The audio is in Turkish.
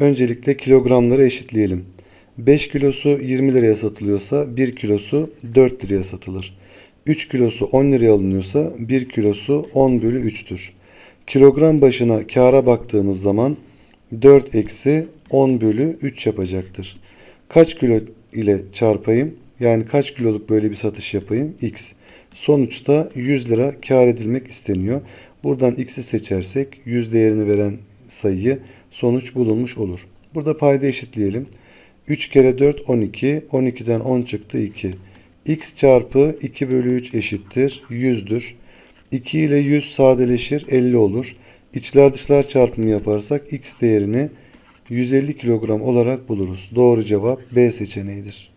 Öncelikle kilogramları eşitleyelim. 5 kilosu 20 liraya satılıyorsa 1 kilosu 4 liraya satılır. 3 kilosu 10 liraya alınıyorsa 1 kilosu 10 bölü 3'tür. Kilogram başına kâra baktığımız zaman 4 eksi 10 bölü 3 yapacaktır. Kaç kilo ile çarpayım? Yani kaç kiloluk böyle bir satış yapayım? X. Sonuçta 100 lira kar edilmek isteniyor. Buradan x'i seçersek 100 değerini veren sayıyı sonuç bulunmuş olur. Burada payda eşitleyelim. 3 kere 4 12. 12'den 10 çıktı 2. x çarpı 2 bölü 3 eşittir 100'dür. 2 ile 100 sadeleşir 50 olur. İçler dışlar çarpımı yaparsak x değerini 150 kilogram olarak buluruz. Doğru cevap B seçeneğidir.